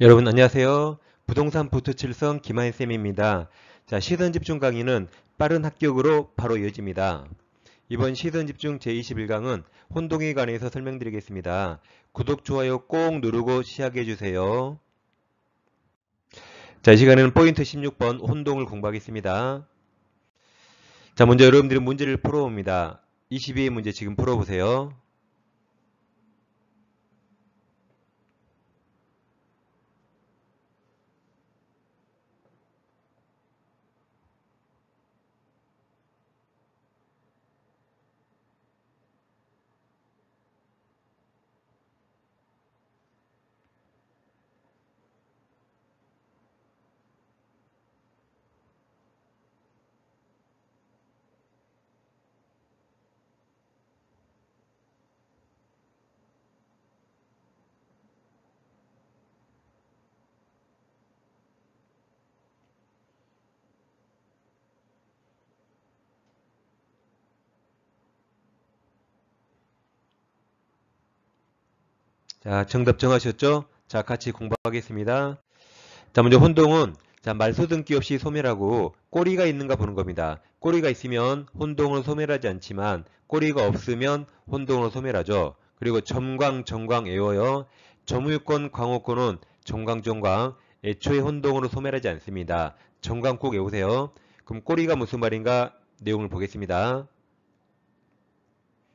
여러분 안녕하세요. 부동산 부트칠성 김하인쌤입니다. 자, 시선 집중 강의는 빠른 합격으로 바로 이어집니다. 이번 시선 집중 제21강은 혼동에 관해서 설명드리겠습니다. 구독, 좋아요 꼭 누르고 시작해주세요. 자, 이 시간에는 포인트 16번 혼동을 공부하겠습니다. 자, 먼저 여러분들이 문제를 풀어봅니다. 22의 문제 지금 풀어보세요. 자, 정답 정하셨죠? 자, 같이 공부하겠습니다. 자, 먼저 혼동은 자, 말소등기 없이 소멸하고 꼬리가 있는가 보는 겁니다. 꼬리가 있으면 혼동은 소멸하지 않지만 꼬리가 없으면 혼동으로 소멸하죠. 그리고 점광, 정광 애어요 점유권, 광호권은 정광, 정광 애초에 혼동으로 소멸하지 않습니다. 정광 꼭 외우세요. 그럼 꼬리가 무슨 말인가 내용을 보겠습니다.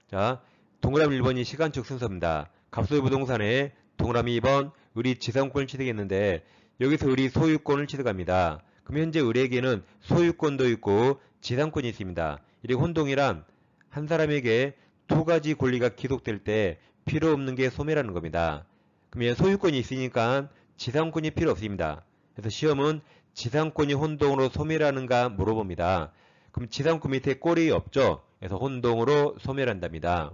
자, 동그라미 1번이 시간적 순서입니다. 갑소유 부동산에 동그라미 2번 을이 지상권을 취득했는데 여기서 을이 소유권을 취득합니다. 그럼 현재 을에게는 소유권도 있고 지상권이 있습니다. 이리 혼동이란 한 사람에게 두 가지 권리가 기속될 때 필요 없는 게 소멸하는 겁니다. 그러면 소유권이 있으니까 지상권이 필요 없습니다. 그래서 시험은 지상권이 혼동으로 소멸하는가 물어봅니다. 그럼 지상권 밑에 꼴이 없죠? 그래서 혼동으로 소멸한답니다.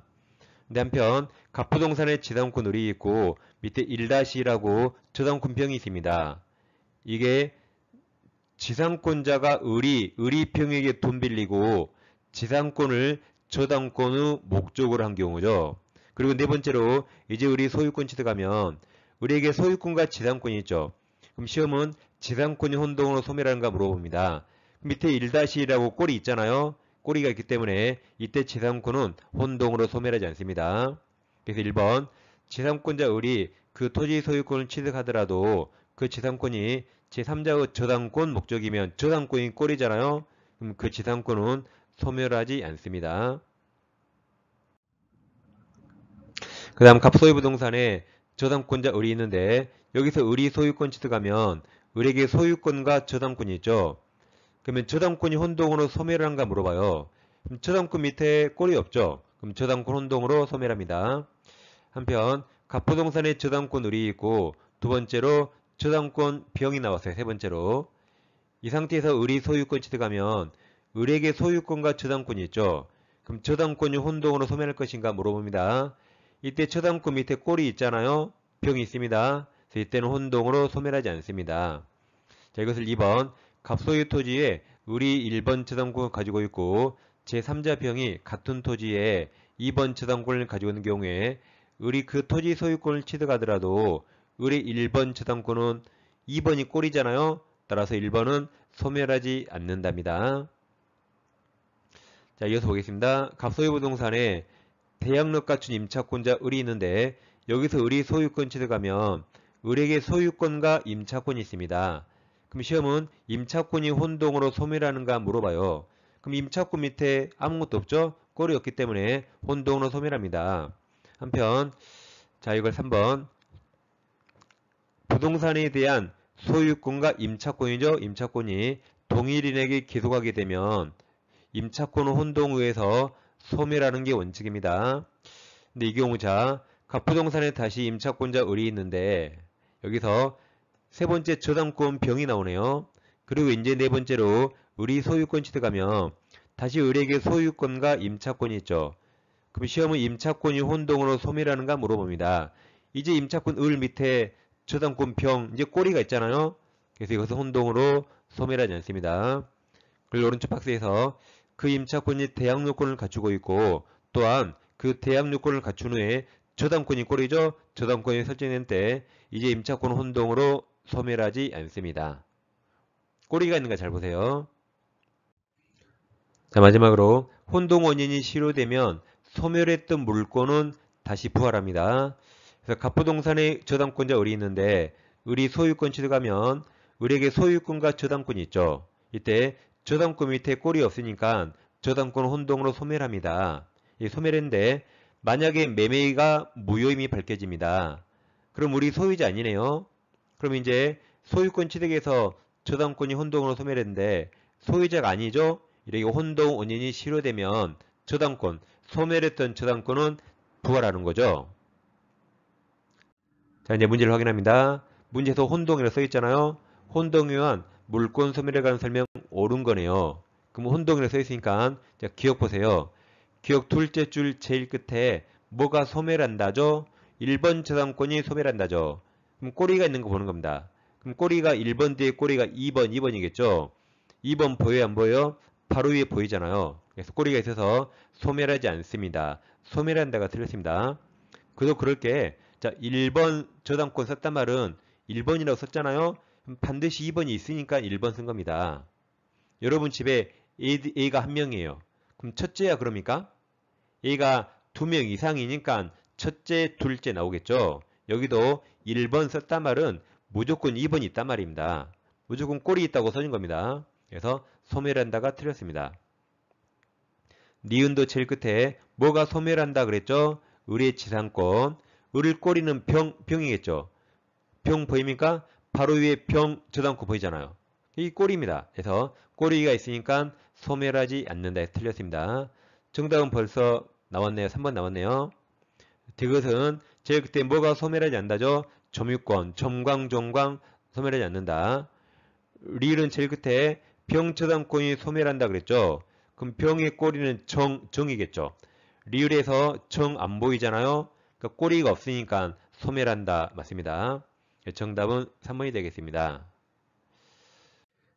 근 한편 갑부동산에 지상권 을이 있고 밑에 1-라고 저당군평이 있습니다. 이게 지상권자가 을이, 을이 평에게 돈 빌리고 지상권을 저당권의 목적으로 한 경우죠. 그리고 네 번째로 이제 을리 소유권 취득하면 리에게 소유권과 지상권이 있죠. 그럼 시험은 지상권이 혼동으로 소멸하는가 물어봅니다. 밑에 1-라고 꼴이 있잖아요. 꼬리가 있기 때문에 이때 재산권은 혼동으로 소멸하지 않습니다. 그래서 1번 재산권자 을이 그 토지 소유권을 취득하더라도 그재산권이 제3자의 저당권 목적이면 저당권이 꼬리잖아요. 그럼 그재산권은 소멸하지 않습니다. 그 다음 갑소유 부동산에 저당권자 을이 있는데 여기서 을이 소유권 취득하면 을에게 소유권과 저당권이 있죠. 그러면 저당권이 혼동으로 소멸을 한가 물어봐요. 그럼 저당권 밑에 꼴이 없죠. 그럼 저당권 혼동으로 소멸합니다. 한편 갑부동산에 저당권 을이 있고 두 번째로 저당권 병이 나왔어요. 세 번째로 이 상태에서 을이 소유권 취득하면 을에게 소유권과 저당권이 있죠. 그럼 저당권이 혼동으로 소멸할 것인가 물어봅니다. 이때 저당권 밑에 꼴이 있잖아요. 병이 있습니다. 그래서 이때는 혼동으로 소멸하지 않습니다. 자 이것을 2번 갑소유 토지에 을이 1번 저당권을 가지고 있고 제3자 병이 같은 토지에 2번 저당권을 가지고 있는 경우에 을이 그 토지 소유권을 취득하더라도 을의 1번 저당권은 2번이 꼴이잖아요. 따라서 1번은 소멸하지 않는답니다. 자, 이어서 보겠습니다. 갑소유 부동산에 대양력 갖춘 임차권자 을이 있는데 여기서 을이 소유권 취득하면 을에게 소유권과 임차권이 있습니다. 그럼 시험은 임차권이 혼동으로 소멸하는가 물어봐요. 그럼 임차권 밑에 아무것도 없죠? 꼴이 없기 때문에 혼동으로 소멸합니다. 한편 자 이걸 3번 부동산에 대한 소유권과 임차권이죠. 임차권이 동일인에게 기속하게 되면 임차권은 혼동의에서 소멸하는 게 원칙입니다. 근데 이 경우 자, 갑부동산에 다시 임차권자 을이 있는데 여기서 세 번째 저당권 병이 나오네요. 그리고 이제 네 번째로 우리 소유권 취득하면 다시 을에게 소유권과 임차권이 있죠. 그럼 시험은 임차권이 혼동으로 소멸하는가 물어봅니다. 이제 임차권 을 밑에 저당권 병 이제 꼬리가 있잖아요. 그래서 이것은 혼동으로 소멸하지 않습니다. 그리고 오른쪽 박스에서 그 임차권이 대항 요건을 갖추고 있고 또한 그 대항 요건을 갖춘 후에 저당권이 꼬리죠. 저당권이 설정된 때 이제 임차권 혼동으로 소멸하지 않습니다. 꼬리가 있는 거 잘 보세요. 자 마지막으로 혼동 원인이 실효되면 소멸했던 물건은 다시 부활합니다. 그래서 갑부동산의 저당권자 을이 있는데 을이 소유권 취득하면 을에게 소유권과 저당권이 있죠. 이때 저당권 밑에 꼬리 없으니까 저당권 혼동으로 소멸합니다. 이 소멸인데 만약에 매매가 무효임이 밝혀집니다. 그럼 우리 소유자 아니네요. 그럼 이제 소유권 취득에서 저당권이 혼동으로 소멸했는데 소유자가 아니죠? 이렇게 혼동 원인이 실효되면 저당권, 소멸했던 저당권은 부활하는 거죠. 자 이제 문제를 확인합니다. 문제에서 혼동이라고 써있잖아요. 혼동이한 물권 소멸에 관한 설명 옳은 거네요. 그럼 혼동이라고 써있으니까 자, 기억 보세요. 기억 둘째 줄 제일 끝에 뭐가 소멸한다죠? 1번 저당권이 소멸한다죠. 그럼 꼬리가 있는 거 보는 겁니다. 그럼 꼬리가 1번 뒤에 꼬리가 2번, 2번이겠죠? 2번 보여요, 안 보여요? 바로 위에 보이잖아요. 그래서 꼬리가 있어서 소멸하지 않습니다. 소멸한다가 틀렸습니다. 그래도 그럴 게, 자, 1번 저당권 썼단 말은 1번이라고 썼잖아요? 반드시 2번이 있으니까 1번 쓴 겁니다. 여러분 집에 A, A가 한 명이에요. 그럼 첫째야 그럽니까? A가 두 명 이상이니까 첫째, 둘째 나오겠죠? 여기도 1번 썼단 말은 무조건 2번이 있단 말입니다. 무조건 꼴이 있다고 써진 겁니다. 그래서 소멸한다가 틀렸습니다. 니은도 제일 끝에 뭐가 소멸한다 그랬죠? 을의 지상권. 을을 꼬리는 병, 병이겠죠? 병 보입니까? 바로 위에 병 저당코 보이잖아요. 이 꼬리입니다. 그래서 꼬리가 있으니까 소멸하지 않는다 해서 틀렸습니다. 정답은 벌써 나왔네요. 3번 나왔네요. 그것은 제일 그때 뭐가 소멸하지 않는다죠? 점유권, 점광종광 소멸하지 않는다. 리을은 제일 끝에 병처당권이 소멸한다 그랬죠. 그럼 병의 꼬리는 정, 정이겠죠. 리을에서 정 안 보이잖아요. 그러니까 꼬리가 없으니까 소멸한다. 맞습니다. 정답은 3번이 되겠습니다.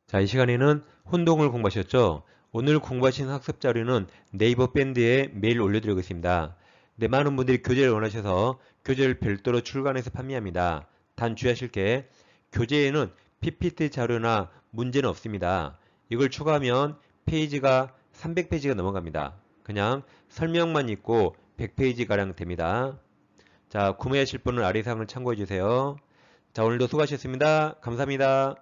자, 이 시간에는 혼동을 공부하셨죠? 오늘 공부하신 학습 자료는 네이버 밴드에 메일 올려드리고 있습니다. 네, 많은 분들이 교재를 원하셔서 교재를 별도로 출간해서 판매합니다. 단 주의하실 게 교재에는 PPT 자료나 문제는 없습니다. 이걸 추가하면 페이지가 300페이지가 넘어갑니다. 그냥 설명만 있고 100페이지가량 됩니다. 자, 구매하실 분은 아래사항을 참고해주세요. 자, 오늘도 수고하셨습니다. 감사합니다.